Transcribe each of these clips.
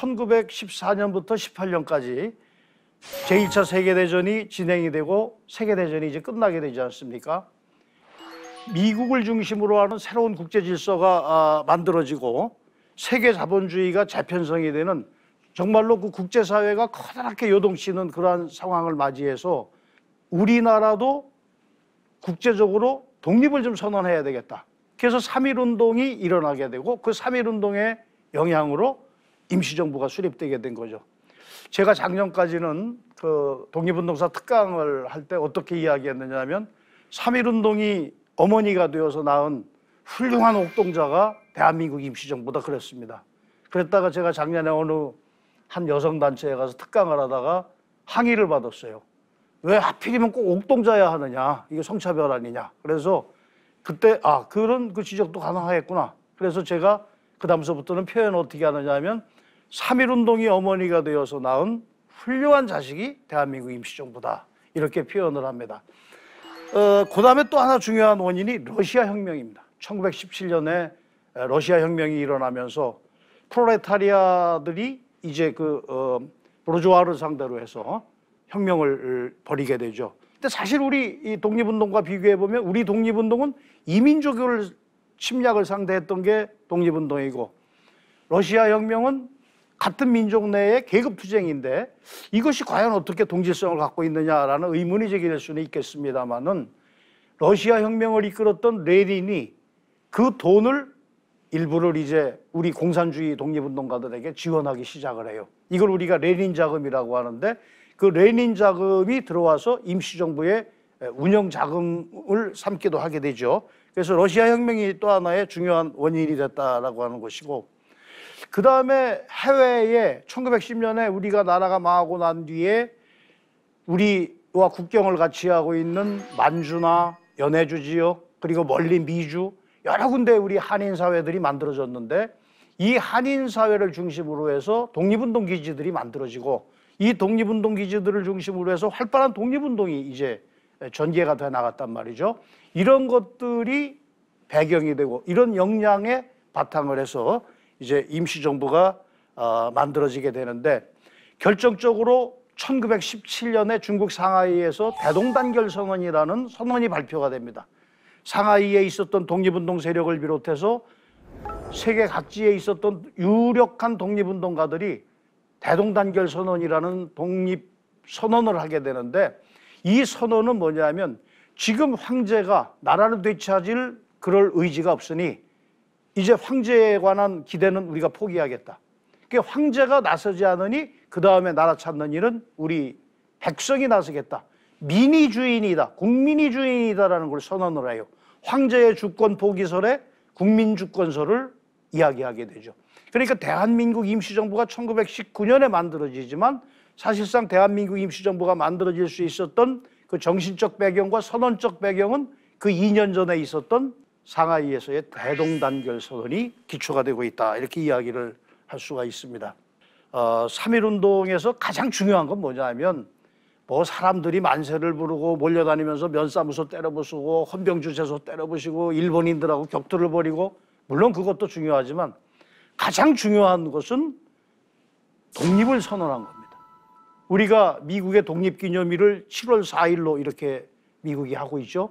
1914년부터 18년까지 제1차 세계대전이 진행이 되고 세계대전이 이제 끝나게 되지 않습니까? 미국을 중심으로 하는 새로운 국제 질서가 아, 만들어지고 세계 자본주의가 재편성이 되는 정말로 그 국제사회가 커다랗게 요동치는 그러한 상황을 맞이해서 우리나라도 국제적으로 독립을 좀 선언해야 되겠다. 그래서 3.1 운동이 일어나게 되고 그3.1 운동의 영향으로 임시정부가 수립되게 된 거죠. 제가 작년까지는 그 독립운동사 특강을 할 때 어떻게 이야기했느냐면 하 3.1운동이 어머니가 되어서 낳은 훌륭한 옥동자가 대한민국 임시정부다 그랬습니다. 그랬다가 제가 작년에 어느 한 여성단체에 가서 특강을 하다가 항의를 받았어요. 왜 하필이면 꼭 옥동자야 하느냐. 이게 성차별 아니냐. 그래서 그때, 아, 그런 그 지적도 가능하겠구나. 그래서 제가 그 다음서부터는 표현 을 어떻게 하느냐 하면 3.1운동이 어머니가 되어서 낳은 훌륭한 자식이 대한민국 임시정부다. 이렇게 표현을 합니다. 어, 그 다음에 또 하나 중요한 원인이 러시아 혁명입니다. 1917년에 러시아 혁명이 일어나면서 프로레타리아들이 이제 그, 어, 브루조아를 상대로 해서 혁명을 벌이게 되죠. 근데 사실 우리 이 독립운동과 비교해 보면 우리 독립운동은 이민족을 침략을 상대했던 게 독립운동이고 러시아 혁명은 같은 민족 내의 계급 투쟁인데 이것이 과연 어떻게 동질성을 갖고 있느냐라는 의문이 제기될 수는 있겠습니다만은 러시아 혁명을 이끌었던 레닌이 그 돈을 일부를 이제 우리 공산주의 독립운동가들에게 지원하기 시작을 해요. 이걸 우리가 레닌 자금이라고 하는데 그 레닌 자금이 들어와서 임시정부의 운영 자금을 삼기도 하게 되죠. 그래서 러시아 혁명이 또 하나의 중요한 원인이 됐다라고 하는 것이고 그 다음에 해외에 1910년에 우리가 나라가 망하고 난 뒤에 우리와 국경을 같이 하고 있는 만주나 연해주 지역 그리고 멀리 미주 여러 군데 우리 한인 사회들이 만들어졌는데 이 한인 사회를 중심으로 해서 독립운동 기지들이 만들어지고 이 독립운동 기지들을 중심으로 해서 활발한 독립운동이 이제 전개가 돼 나갔단 말이죠. 이런 것들이 배경이 되고 이런 역량의 바탕을 해서 이제 임시정부가 어, 만들어지게 되는데 결정적으로 1917년에 중국 상하이에서 대동단결 선언이라는 선언이 발표가 됩니다. 상하이에 있었던 독립운동 세력을 비롯해서 세계 각지에 있었던 유력한 독립운동가들이 대동단결 선언이라는 독립 선언을 하게 되는데 이 선언은 뭐냐면 지금 황제가 나라를 되찾을 그럴 의지가 없으니 이제 황제에 관한 기대는 우리가 포기하겠다. 그러 황제가 나서지 않으니 그 다음에 나라 찾는 일은 우리 백성이 나서겠다. 민이 주인이다. 국민이 주인이다라는 걸 선언을 해요. 황제의 주권 포기설에 국민 주권설을 이야기하게 되죠. 그러니까 대한민국 임시정부가 1919년에 만들어지지만 사실상 대한민국 임시정부가 만들어질 수 있었던 그 정신적 배경과 선언적 배경은 그 2년 전에 있었던 상하이에서의 대동단결 선언이 기초가 되고 있다 이렇게 이야기를 할 수가 있습니다. 어, 3.1운동에서 가장 중요한 건 뭐냐면 뭐 사람들이 만세를 부르고 몰려다니면서 면사무소 때려부수고 헌병주재소 때려부시고 일본인들하고 격투를 벌이고 물론 그것도 중요하지만 가장 중요한 것은 독립을 선언한 겁니다. 우리가 미국의 독립기념일을 7월 4일로 이렇게 미국이 하고 있죠.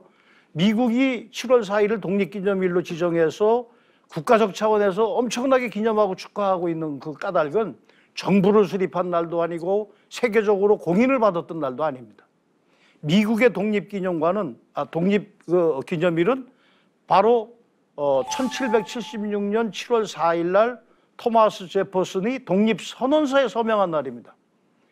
미국이 7월 4일을 독립기념일로 지정해서 국가적 차원에서 엄청나게 기념하고 축하하고 있는 그 까닭은 정부를 수립한 날도 아니고 세계적으로 공인을 받았던 날도 아닙니다. 미국의 독립기념관은 아, 독립기념일은 그, 바로 어, 1776년 7월 4일 날 토마스 제퍼슨이 독립선언서에 서명한 날입니다.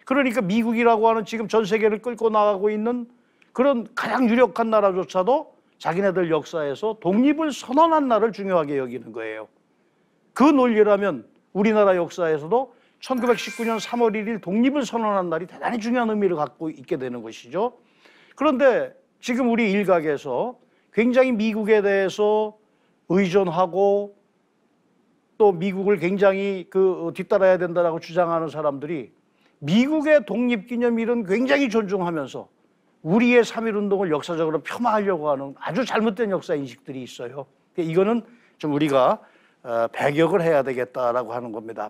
그러니까 미국이라고 하는 지금 전 세계를 끌고 나가고 있는 그런 가장 유력한 나라조차도 자기네들 역사에서 독립을 선언한 날을 중요하게 여기는 거예요. 그 논리라면 우리나라 역사에서도 1919년 3월 1일 독립을 선언한 날이 대단히 중요한 의미를 갖고 있게 되는 것이죠. 그런데 지금 우리 일각에서 굉장히 미국에 대해서 의존하고 또 미국을 굉장히 그 어, 뒤따라야 된다라고 주장하는 사람들이 미국의 독립기념일은 굉장히 존중하면서 우리의 3 1운동을 역사적으로 폄하하려고 하는 아주 잘못된 역사인식들이 있어요. 이거는 좀 우리가 어, 배격을 해야 되겠다라고 하는 겁니다.